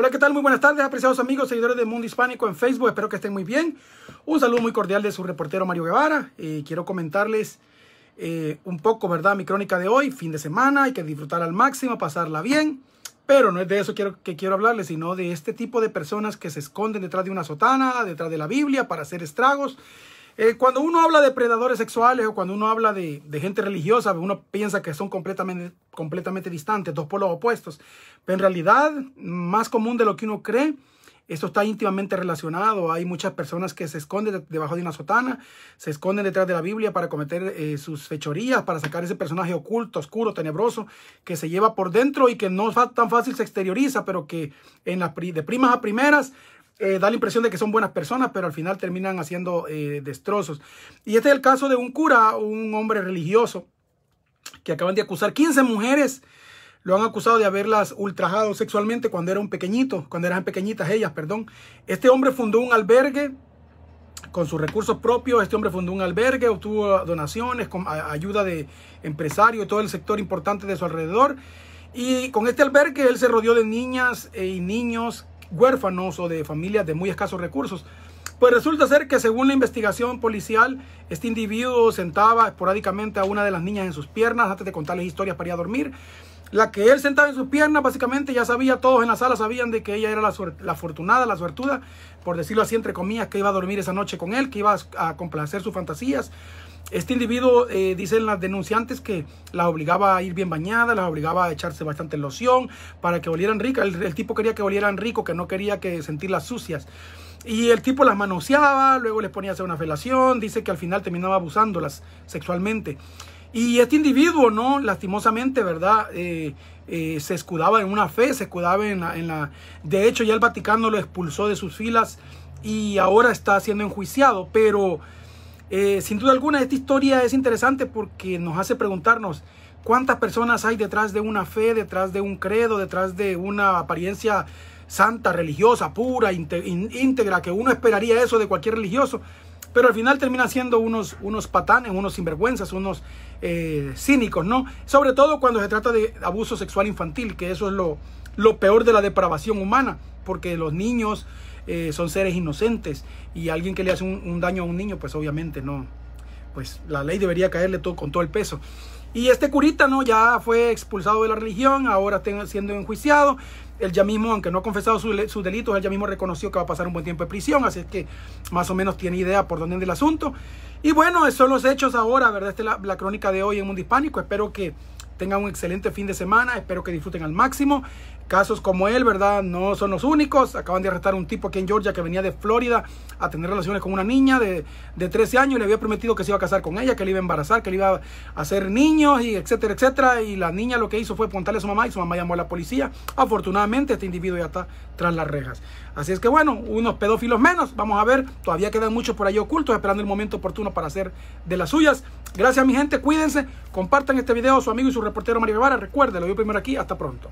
Hola, ¿qué tal? Muy buenas tardes, apreciados amigos, seguidores de Mundo Hispánico en Facebook. Espero que estén muy bien. Un saludo muy cordial de su reportero Mario Guevara. Eh, quiero comentarles eh, un poco, ¿verdad? Mi crónica de hoy, fin de semana, hay que disfrutar al máximo, pasarla bien. Pero no es de eso quiero, que quiero hablarles, sino de este tipo de personas que se esconden detrás de una sotana, detrás de la Biblia, para hacer estragos eh, cuando uno habla de predadores sexuales o cuando uno habla de, gente religiosa, uno piensa que son completamente, completamente distantes, dos polos opuestos. Pero en realidad, más común de lo que uno cree, esto está íntimamente relacionado. Hay muchas personas que se esconden debajo de una sotana, se esconden detrás de la Biblia para cometer eh, sus fechorías, para sacar ese personaje oculto, oscuro, tenebroso, que se lleva por dentro y que no tan fácil se exterioriza, pero que en de primas a primeras eh, da la impresión de que son buenas personas, pero al final terminan haciendo eh, destrozos. Y este es el caso de un cura, un hombre religioso, que acaban de acusar 15 mujeres. Lo han acusado de haberlas ultrajado sexualmente cuando eran pequeñitos, cuando eran pequeñitas ellas, perdón. Este hombre fundó un albergue con sus recursos propios. Este hombre fundó un albergue, obtuvo donaciones, con ayuda de empresarios y todo el sector importante de su alrededor. Y con este albergue él se rodeó de niñas eh, y niños huérfanos o de familias de muy escasos recursos. Pues resulta ser que según la investigación policial, este individuo sentaba esporádicamente a una de las niñas en sus piernas antes de contarles historias para ir a dormir. La que él sentaba en sus piernas, básicamente ya sabía, todos en la sala sabían de que ella era la, la afortunada, la suertuda, por decirlo así entre comillas, que iba a dormir esa noche con él, que iba a complacer sus fantasías. Este individuo, eh, dicen las denunciantes, que la obligaba a ir bien bañada, las obligaba a echarse bastante loción para que volieran ricas. El, tipo quería que volieran rico, que no quería que sentirlas sucias. Y el tipo las manoseaba, luego les ponía a hacer una felación, dice que al final terminaba abusándolas sexualmente. Y este individuo, ¿no? Lastimosamente, ¿verdad? Eh, eh, se escudaba en una fe, se escudaba en la, en la... De hecho, ya el Vaticano lo expulsó de sus filas y ahora está siendo enjuiciado, pero eh, sin duda alguna, esta historia es interesante porque nos hace preguntarnos cuántas personas hay detrás de una fe, detrás de un credo, detrás de una apariencia santa, religiosa, pura, íntegra, que uno esperaría eso de cualquier religioso, pero al final termina siendo unos, unos patanes, unos sinvergüenzas, unos eh, cínicos, ¿no? Sobre todo cuando se trata de abuso sexual infantil, que eso es lo peor de la depravación humana porque los niños eh, son seres inocentes y alguien que le hace un, daño a un niño, pues obviamente no, pues la ley debería caerle todo, con todo el peso. Y este curita, ¿no? Ya fue expulsado de la religión, ahora está siendo enjuiciado. Él ya mismo, aunque no ha confesado sus, delitos, él ya mismo reconoció que va a pasar un buen tiempo de prisión, así es que más o menos tiene idea por dónde anda el asunto. Y bueno, esos son los hechos ahora, ¿verdad? Esta es la, la crónica de hoy en Mundo Hispánico. Espero que tengan un excelente fin de semana. Espero que disfruten al máximo. Casos como él, ¿verdad? No son los únicos. Acaban de arrestar un tipo aquí en Georgia que venía de Florida a tener relaciones con una niña de, 13 años y le había prometido que se iba a casar con ella, que le iba a embarazar, que le iba a hacer niños y etcétera, etcétera. Y la niña lo que hizo fue apuntarle a su mamá y su mamá llamó a la policía. Afortunadamente este individuo ya está tras las rejas. Así es que bueno, unos pedófilos menos. Vamos a ver. Todavía quedan muchos por ahí ocultos esperando el momento oportuno para hacer de las suyas. Gracias mi gente, cuídense, compartan este video a su amigo y su reportero María Guevara. Recuerden, lo primero aquí, hasta pronto.